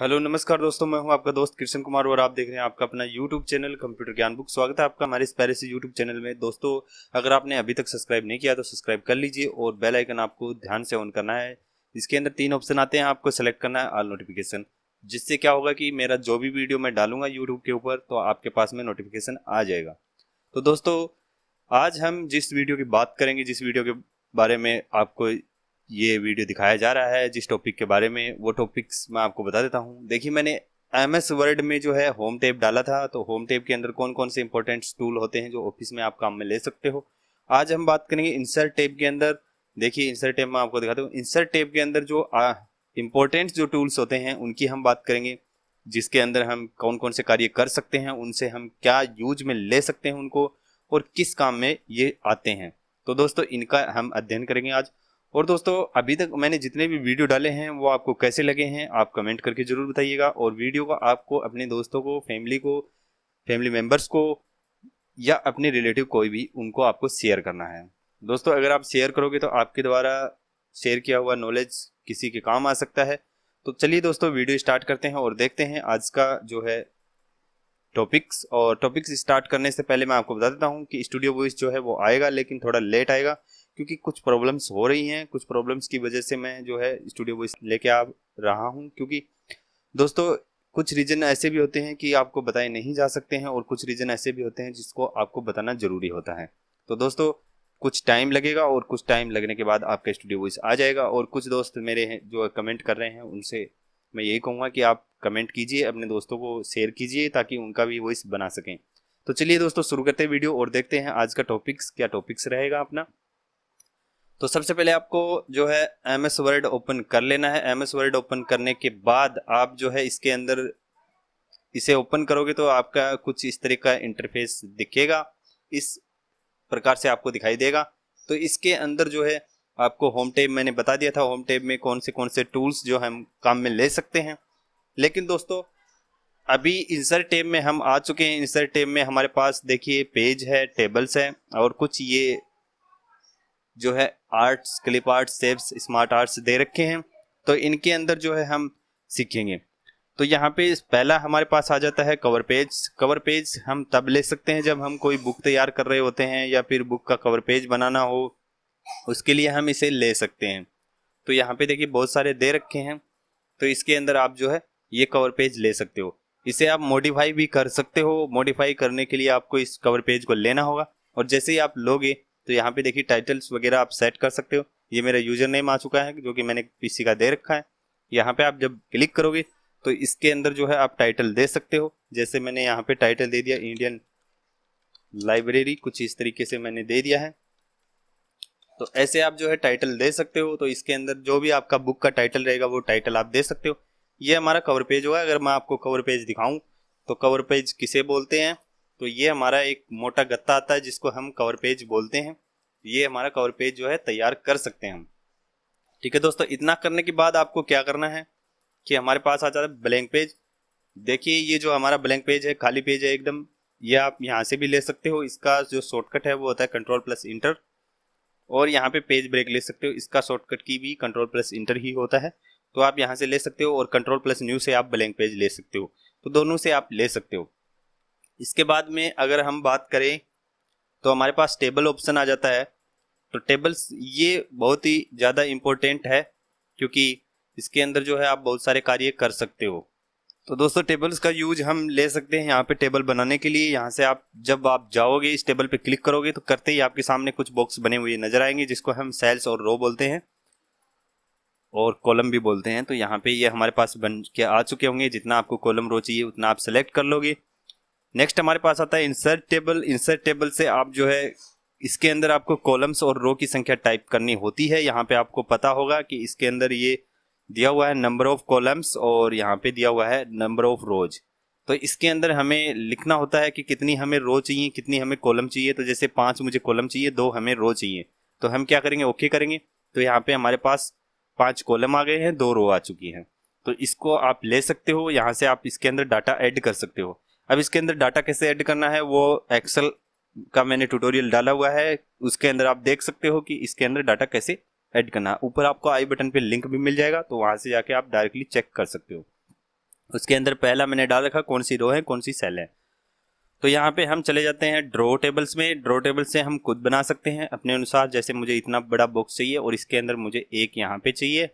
hello नमस्कार दोस्तों मैं हूं आपका दोस्त कृष्ण कुमार और आप देख रहे हैं आपका अपना यूट्यूब चैनल कंप्यूटर ज्ञान बुक स्वागत है आपका हमारे इस पहले से यूट्यूब चैनल में दोस्तों अगर आपने अभी तक सब्सक्राइब नहीं किया तो सब्सक्राइब कर लीजिए और बेल आइकन आपको ध्यान से ऑन करना है इसके अंदर तीन ऑप्शन आते हैं आपको सेलेक्ट करना है ऑल नोटिफिकेशन जिससे क्या होगा कि मेरा जो भी वीडियो मैं डालूंगा यूट्यूब के ऊपर तो आपके पास में नोटिफिकेशन आ जाएगा तो दोस्तों आज हम जिस वीडियो की बात करेंगे जिस वीडियो के बारे में आपको ये वीडियो दिखाया जा रहा है जिस टॉपिक के बारे में वो टॉपिक्स मैं आपको बता देता हूँ देखिए मैंने एम एस वर्ड में जो है होम टेप डाला था तो होम टेप के अंदर कौन कौन से इंपॉर्टेंट टूल होते हैं जो ऑफिस में आप काम में ले सकते हो आज हम बात करेंगे इंसर्ट टेप के अंदर देखिए इंसर्ट टेप मैं आपको दिखाता हूँ इंसर्ट टेप के अंदर जो इम्पोर्टेंट जो टूल्स होते हैं उनकी हम बात करेंगे जिसके अंदर हम कौन कौन से कार्य कर सकते हैं उनसे हम क्या यूज में ले सकते हैं उनको और किस काम में ये आते हैं तो दोस्तों इनका हम अध्ययन करेंगे आज और दोस्तों अभी तक मैंने जितने भी वीडियो डाले हैं वो आपको कैसे लगे हैं आप कमेंट करके ज़रूर बताइएगा और वीडियो को आपको अपने दोस्तों को फैमिली को फैमिली मेम्बर्स को या अपने रिलेटिव कोई भी उनको आपको शेयर करना है दोस्तों अगर आप शेयर करोगे तो आपके द्वारा शेयर किया हुआ नॉलेज किसी के काम आ सकता है तो चलिए दोस्तों वीडियो स्टार्ट करते हैं और देखते हैं आज का जो है टॉपिक्स और टॉपिक्स स्टार्ट करने से पहले मैं आपको बता देता हूँ कि स्टूडियो वॉइस जो है वो आएगा लेकिन थोड़ा लेट आएगा क्योंकि कुछ प्रॉब्लम्स हो रही हैं कुछ प्रॉब्लम्स की वजह से मैं जो है स्टूडियो वॉइस लेके आ रहा हूँ क्योंकि दोस्तों कुछ रीज़न ऐसे भी होते हैं कि आपको बताए नहीं जा सकते हैं और कुछ रीज़न ऐसे भी होते हैं जिसको आपको बताना ज़रूरी होता है तो दोस्तों कुछ टाइम लगेगा और कुछ टाइम लगने के बाद आपका स्टूडियो वॉइस आ जाएगा और कुछ दोस्त मेरे जो कमेंट कर रहे हैं उनसे मैं यही कहूँगा कि आप कमेंट कीजिए अपने दोस्तों को शेयर कीजिए ताकि उनका भी वॉइस बना सकें तो चलिए दोस्तों शुरू करते हैं वीडियो और देखते हैं आज का टॉपिक्स क्या टॉपिक्स रहेगा अपना तो सबसे पहले आपको जो है एम एस वर्ड ओपन कर लेना है एम एस वर्ड ओपन करने के बाद आप जो है इसके अंदर इसे ओपन करोगे तो आपका कुछ इस तरह का इंटरफेस दिखेगा इस प्रकार से आपको दिखाई देगा तो इसके अंदर जो है आपको होम टेब मैंने बता दिया था होम टेब में कौन से कौन से टूल्स जो हम काम में ले सकते हैं लेकिन दोस्तों अभी इंसर्ट टेब में हम आ चुके हैं इंसर्ट टेब में हमारे पास देखिए पेज है टेबल्स है और कुछ ये जो है arts clip art shapes smart arts दे रखे हैं तो इनके अंदर जो है हम सीखेंगे तो यहाँ पे पहला हमारे पास आ जाता है कवर पेज कवर पेज हम तब ले सकते हैं जब हम कोई बुक तैयार कर रहे होते हैं या फिर बुक का कवर पेज बनाना हो उसके लिए हम इसे ले सकते हैं तो यहाँ पे देखिए बहुत सारे दे रखे हैं तो इसके अंदर आप जो है ये कवर पेज ले सकते हो इसे आप मॉडिफाई भी कर सकते हो मॉडिफाई करने के लिए आपको इस कवर पेज को लेना होगा और जैसे ही आप लोगे तो यहाँ पे देखिए टाइटल्स वगैरह आप सेट कर सकते हो ये मेरा यूजर नेम आ चुका है जो कि मैंने पीसी का दे रखा है यहाँ पे आप जब क्लिक करोगे तो इसके अंदर जो है आप टाइटल दे सकते हो जैसे मैंने यहाँ पे टाइटल दे दिया इंडियन लाइब्रेरी कुछ इस तरीके से मैंने दे दिया है तो ऐसे आप जो है टाइटल दे सकते हो तो इसके अंदर जो भी आपका बुक का टाइटल रहेगा वो टाइटल आप दे सकते हो ये हमारा कवर पेज होगा अगर मैं आपको कवर पेज दिखाऊं तो कवर पेज किसे बोलते हैं तो ये हमारा एक मोटा गत्ता आता है जिसको हम कवर पेज बोलते हैं ये हमारा कवर पेज जो है तैयार कर सकते हैं हम ठीक है दोस्तों इतना करने के बाद आपको क्या करना है कि हमारे पास आ जाता है ब्लैंक पेज देखिए ये जो हमारा ब्लैंक पेज है खाली पेज है एकदम ये आप यहाँ से भी ले सकते हो इसका जो शॉर्टकट है वो होता है कंट्रोल प्लस इंटर और यहाँ पे पेज ब्रेक ले सकते हो इसका शॉर्टकट की भी कंट्रोल प्लस इंटर ही होता है तो आप यहाँ से ले सकते हो और कंट्रोल प्लस न्यू से आप ब्लैंक पेज ले सकते हो तो दोनों से आप ले सकते हो इसके बाद में अगर हम बात करें तो हमारे पास टेबल ऑप्शन आ जाता है तो टेबल्स ये बहुत ही ज़्यादा इम्पोर्टेंट है क्योंकि इसके अंदर जो है आप बहुत सारे कार्य कर सकते हो तो दोस्तों टेबल्स का यूज हम ले सकते हैं यहाँ पे टेबल बनाने के लिए यहाँ से आप जब आप जाओगे इस टेबल पे क्लिक करोगे तो करते ही आपके सामने कुछ बॉक्स बने हुए नजर आएंगे जिसको हम सेल्स और रो बोलते हैं और कॉलम भी बोलते हैं तो यहाँ पे ये यह हमारे पास बन के आ चुके होंगे जितना आपको कॉलम रो चाहिए उतना आप सेलेक्ट कर लोगे नेक्स्ट हमारे पास आता है इंसर्ट टेबल इंसर्ट टेबल से आप जो है इसके अंदर आपको कॉलम्स और रो की संख्या टाइप करनी होती है यहाँ पे आपको पता होगा कि इसके अंदर ये दिया हुआ है नंबर ऑफ कॉलम्स और यहाँ पे दिया हुआ है नंबर ऑफ रोज तो इसके अंदर हमें लिखना होता है कि कितनी हमें रो चाहिए कितनी हमें कॉलम चाहिए तो जैसे पांच मुझे कॉलम चाहिए दो हमें रो चाहिए तो हम क्या करेंगे ओके करेंगे तो यहाँ पे हमारे पास पांच कॉलम आ गए हैं दो रो आ चुकी हैं तो इसको आप ले सकते हो यहाँ से आप इसके अंदर डाटा ऐड कर सकते हो अब इसके अंदर डाटा कैसे ऐड करना है वो एक्सेल का मैंने ट्यूटोरियल डाला हुआ है उसके अंदर आप देख सकते हो कि इसके अंदर डाटा कैसे ऐड करना है ऊपर आपको आई बटन पे लिंक भी मिल जाएगा तो वहां से जाके आप डायरेक्टली चेक कर सकते हो उसके अंदर पहला मैंने डाल रखा कौन सी रो है कौन सी सेल है तो यहाँ पे हम चले जाते हैं ड्रो टेबल्स में ड्रो टेबल से हम खुद बना सकते हैं अपने अनुसार जैसे मुझे इतना बड़ा बॉक्स चाहिए और इसके अंदर मुझे एक यहाँ पे चाहिए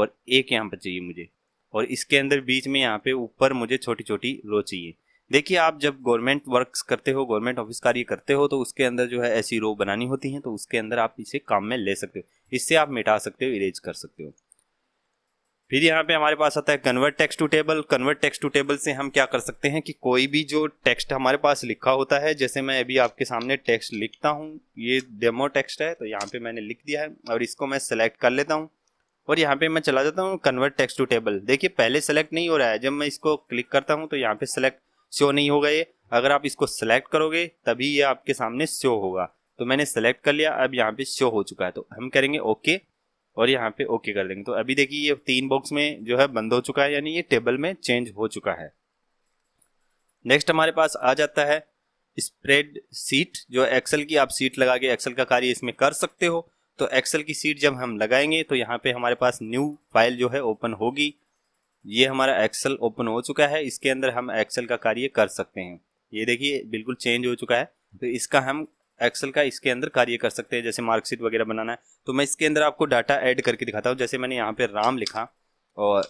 और एक यहाँ पे चाहिए मुझे और इसके अंदर बीच में यहाँ पे ऊपर मुझे छोटी छोटी रो चाहिए देखिए आप जब गवर्नमेंट वर्क करते हो गवर्नमेंट ऑफिस कार्य करते हो तो उसके अंदर जो है ऐसी रो बनानी होती है तो उसके अंदर आप इसे काम में ले सकते हो इससे आप मिटा सकते हो इरेज कर सकते हो फिर यहाँ पे हमारे पास आता है convert text to table convert text to table से हम क्या कर सकते हैं कि कोई भी जो टेक्स्ट हमारे पास लिखा होता है जैसे मैं अभी आपके सामने टेक्स्ट लिखता हूँ ये डेमो टेक्स्ट है तो यहाँ पे मैंने लिख दिया है और इसको मैं सेलेक्ट कर लेता हूँ और यहाँ पे मैं चला जाता हूँ कन्वर्ट टेक्स्ट टू टेबल देखिए पहले सेलेक्ट नहीं हो रहा है जब मैं इसको क्लिक करता हूँ तो यहाँ पे सेलेक्ट शो नहीं होगा ये अगर आप इसको सेलेक्ट करोगे तभी ये आपके सामने शो होगा तो मैंने सेलेक्ट कर लिया अब यहाँ पे शो हो चुका है तो हम करेंगे ओके और यहाँ पे ओके कर देंगे तो अभी देखिए ये तीन बॉक्स में जो है बंद हो चुका है यानी ये टेबल में चेंज हो चुका है नेक्स्ट हमारे पास आ जाता है स्प्रेड सीट जो एक्सेल की आप सीट लगा के एक्सेल का कार्य इसमें कर सकते हो तो एक्सेल की सीट जब हम लगाएंगे तो यहाँ पे हमारे पास न्यू फाइल जो है ओपन होगी ये हमारा एक्सेल ओपन हो चुका है इसके अंदर हम एक्सेल का कार्य कर सकते हैं ये देखिए बिल्कुल चेंज हो चुका है तो इसका हम एक्सेल का इसके अंदर कार्य कर सकते हैं जैसे मार्कशीट वगैरह बनाना है तो मैं इसके अंदर आपको डाटा ऐड करके दिखाता हूँ जैसे मैंने यहाँ पे राम लिखा और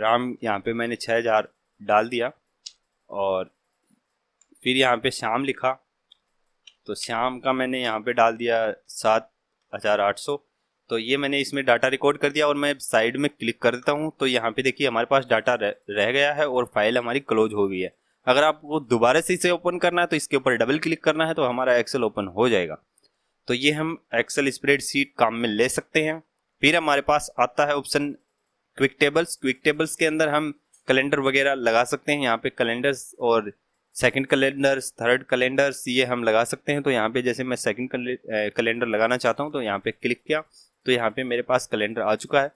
राम यहाँ पे मैंने छः हज़ार डाल दिया और फिर यहाँ पे श्याम लिखा तो श्याम का मैंने यहाँ पे डाल दिया सात हज़ार आठ सौ तो ये मैंने इसमें डाटा रिकॉर्ड कर दिया और मैं साइड में क्लिक कर देता हूँ तो यहाँ पे देखिए हमारे पास डाटा रह, रह गया है और फाइल हमारी क्लोज हो गई है अगर आपको दोबारा से इसे ओपन करना है तो इसके ऊपर डबल क्लिक करना है तो हमारा एक्सेल ओपन हो जाएगा तो ये हम एक्सेल स्प्रेडशीट काम में ले सकते हैं फिर हमारे पास आता है option quick tables quick tables के अंदर हम कैलेंडर वगैरह लगा सकते हैं यहाँ पे कैलेंडर्स और सेकंड कैलेंडर्स थर्ड कैलेंडर्स ये हम लगा सकते हैं तो यहाँ पे जैसे मैं सेकंड कैलेंडर लगाना चाहता हूँ तो यहाँ पे क्लिक किया तो यहाँ पे मेरे पास कैलेंडर आ चुका है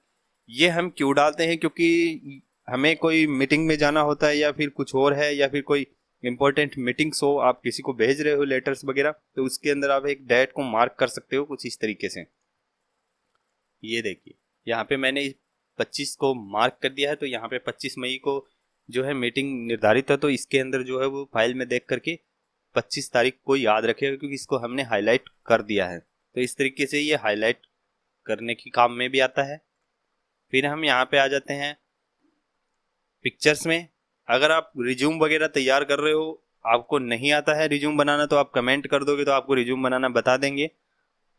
ये हम क्यों डालते हैं क्योंकि हमें कोई मीटिंग में जाना होता है या फिर कुछ और है या फिर कोई इंपॉर्टेंट मीटिंग्स हो आप किसी को भेज रहे हो लेटर्स वगैरह तो उसके अंदर आप एक डेट को मार्क कर सकते हो कुछ इस तरीके से ये देखिए यहाँ पे मैंने 25 को मार्क कर दिया है तो यहाँ पे 25 मई को जो है मीटिंग निर्धारित है तो इसके अंदर जो है वो फाइल में देख करके 25 तारीख को याद रखेगा क्योंकि इसको हमने हाईलाइट कर दिया है तो इस तरीके से ये हाईलाइट करने के काम में भी आता है फिर हम यहाँ पे आ जाते हैं पिक्चर्स में अगर आप रिज्यूम वगैरह तैयार कर रहे हो आपको नहीं आता है रिज्यूम बनाना तो आप कमेंट कर दोगे तो आपको रिज्यूम बनाना बता देंगे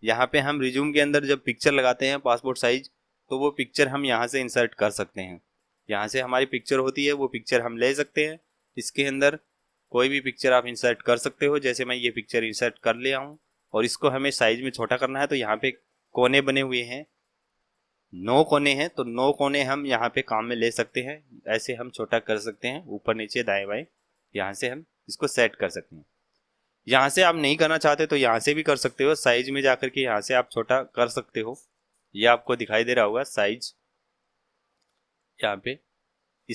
यहाँ पे हम रिज्यूम के अंदर जब पिक्चर लगाते हैं पासपोर्ट साइज तो वो पिक्चर हम यहाँ से इंसर्ट कर सकते हैं यहाँ से हमारी पिक्चर होती है वो पिक्चर हम ले सकते हैं इसके अंदर कोई भी पिक्चर आप इंसर्ट कर सकते हो जैसे मैं ये पिक्चर इंसर्ट कर लिया हूँ और इसको हमें साइज में छोटा करना है तो यहाँ पे कोने बने हुए हैं नौ कोने हैं तो नौ कोने हम यहाँ पे काम में ले सकते हैं ऐसे हम छोटा कर सकते हैं ऊपर नीचे दाएं बाएं यहाँ से हम इसको सेट कर सकते हैं यहाँ से आप नहीं करना चाहते तो यहाँ से भी कर सकते हो साइज में जाकर के यहाँ से आप छोटा कर सकते हो ये आपको दिखाई दे रहा होगा साइज यहाँ पे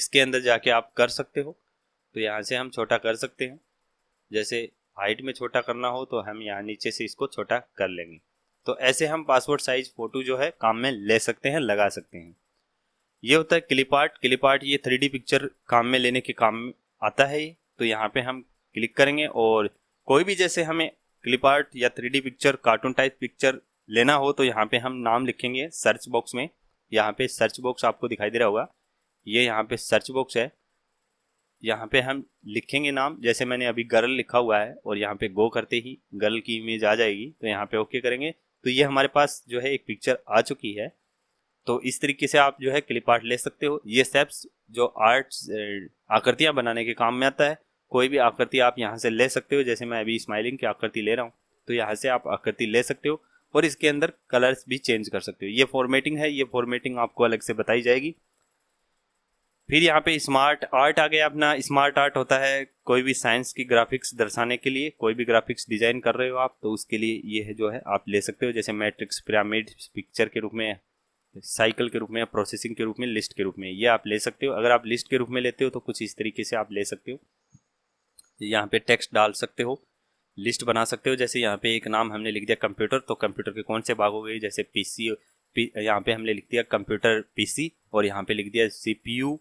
इसके अंदर जाके आप कर सकते हो तो यहाँ से हम छोटा कर सकते हैं जैसे हाइट में छोटा करना हो तो हम यहाँ नीचे से इसको छोटा कर लेंगे तो ऐसे हम पासपोर्ट साइज फोटो जो है काम में ले सकते हैं लगा सकते हैं ये होता है क्लिप आर्ट क्लिप आर्ट ये थ्री पिक्चर काम में लेने के काम आता है तो यहाँ पे हम क्लिक करेंगे और कोई भी जैसे हमें क्लिप आर्ट या three picture cartoon type picture लेना हो तो यहाँ पे हम नाम लिखेंगे सर्च बॉक्स में यहाँ पे सर्च बॉक्स आपको दिखाई दे रहा होगा ये यहाँ पे सर्च बॉक्स है यहाँ पे हम लिखेंगे नाम जैसे मैंने अभी गर्ल लिखा हुआ है और यहाँ पे गो करते ही गर्ल की इमेज आ जाएगी तो यहाँ पे ओके करेंगे तो ये हमारे पास जो है एक पिक्चर आ चुकी है तो इस तरीके से आप जो है क्लिप आर्ट ले सकते हो ये स्टेप्स जो आर्ट आकृतियाँ बनाने के काम में आता है कोई भी आकृति आप यहाँ से ले सकते हो जैसे मैं अभी स्माइलिंग की आकृति ले रहा हूँ तो यहाँ से आप आकृति ले सकते हो और इसके अंदर कलर्स भी चेंज कर सकते हो ये फॉर्मेटिंग है ये फॉर्मेटिंग आपको अलग से बताई जाएगी फिर यहाँ पे स्मार्ट आर्ट आ गया अपना स्मार्ट आर्ट होता है कोई भी साइंस की ग्राफिक्स दर्शाने के लिए कोई भी ग्राफिक्स डिजाइन कर रहे हो आप तो उसके लिए ये है जो है आप ले सकते हो जैसे मैट्रिक्स पिरामिड पिक्चर के रूप में साइकिल के रूप में प्रोसेसिंग के रूप में लिस्ट के रूप में ये आप ले सकते हो अगर आप लिस्ट के रूप में लेते हो तो कुछ इस तरीके से आप ले सकते हो यहाँ पे टेक्स्ट डाल सकते हो लिस्ट बना सकते हो जैसे यहाँ पे एक नाम हमने लिख दिया कंप्यूटर तो कंप्यूटर के कौन से भाग हो गए जैसे पीसी यहाँ पे हमने लिख दिया कंप्यूटर पीसी और यहाँ पे लिख दिया सीपीयू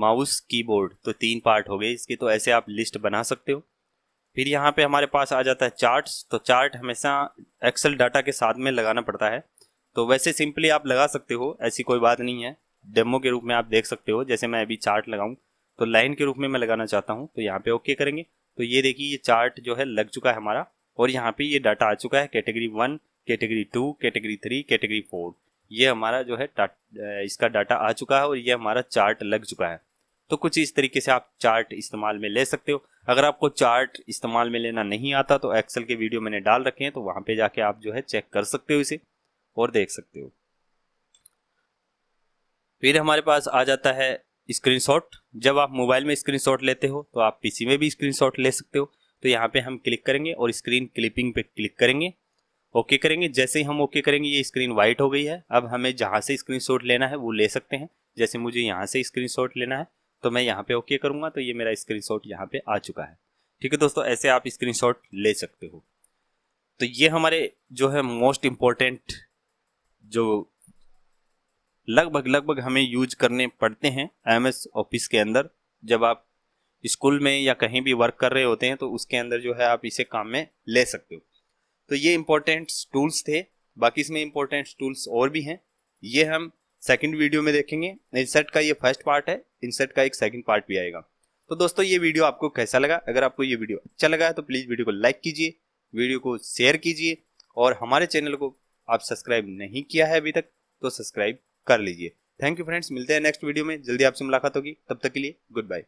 माउस कीबोर्ड तो तीन पार्ट हो गए इसके तो ऐसे आप लिस्ट बना सकते हो फिर यहाँ पे हमारे पास आ जाता है चार्ट्स तो चार्ट हमेशा एक्सेल डाटा के साथ में लगाना पड़ता है तो वैसे सिंपली आप लगा सकते हो ऐसी कोई बात नहीं है डेमो के रूप में आप देख सकते हो जैसे मैं अभी चार्ट लगाऊं तो लाइन के रूप में मैं लगाना चाहता हूँ तो यहाँ पे ओके करेंगे तो ये देखिए ये चार्ट जो है लग चुका है हमारा और यहाँ पे ये डाटा आ चुका है category one category two category three category four ये हमारा जो है इसका डाटा आ चुका है और ये हमारा चार्ट लग चुका है तो कुछ इस तरीके से आप चार्ट इस्तेमाल में ले सकते हो अगर आपको चार्ट इस्तेमाल में लेना नहीं आता तो एक्सेल के वीडियो मैंने डाल रखे हैं तो वहां पे जाके आप जो है चेक कर सकते हो इसे और देख सकते हो फिर हमारे पास आ जाता है स्क्रीनशॉट जब आप मोबाइल में स्क्रीनशॉट लेते हो तो आप पीसी में भी स्क्रीनशॉट ले सकते हो तो यहाँ पे हम क्लिक करेंगे और स्क्रीन क्लिपिंग पे क्लिक करेंगे ओके करेंगे जैसे ही हम ओके करेंगे ये स्क्रीन वाइट हो गई है अब हमें जहाँ से स्क्रीनशॉट लेना है वो ले सकते हैं जैसे मुझे यहाँ से स्क्रीनशॉट लेना है तो मैं यहाँ पे ओके करूँगा तो ये मेरा स्क्रीनशॉट यहाँ पे आ चुका है ठीक है दोस्तों ऐसे आप स्क्रीनशॉट ले सकते हो तो ये हमारे जो है मोस्ट इम्पोर्टेंट जो लगभग लगभग हमें यूज करने पड़ते हैं एम ऑफिस के अंदर जब आप स्कूल में या कहीं भी वर्क कर रहे होते हैं तो उसके अंदर जो है आप इसे काम में ले सकते हो तो ये इंपॉर्टेंट टूल्स थे बाकी इसमें इंपॉर्टेंट टूल्स और भी हैं ये हम सेकंड वीडियो में देखेंगे इंसर्ट का ये फर्स्ट पार्ट है इंसर्ट का एक सेकंड पार्ट भी आएगा तो दोस्तों ये वीडियो आपको कैसा लगा अगर आपको ये वीडियो अच्छा लगा है तो प्लीज़ वीडियो को लाइक कीजिए वीडियो को शेयर कीजिए और हमारे चैनल को आप सब्सक्राइब नहीं किया है अभी तक तो सब्सक्राइब कर लीजिए थैंक यू फ्रेंड्स मिलते हैं नेक्स्ट वीडियो में जल्दी आपसे मुलाकात होगी तब तक के लिए गुड बाय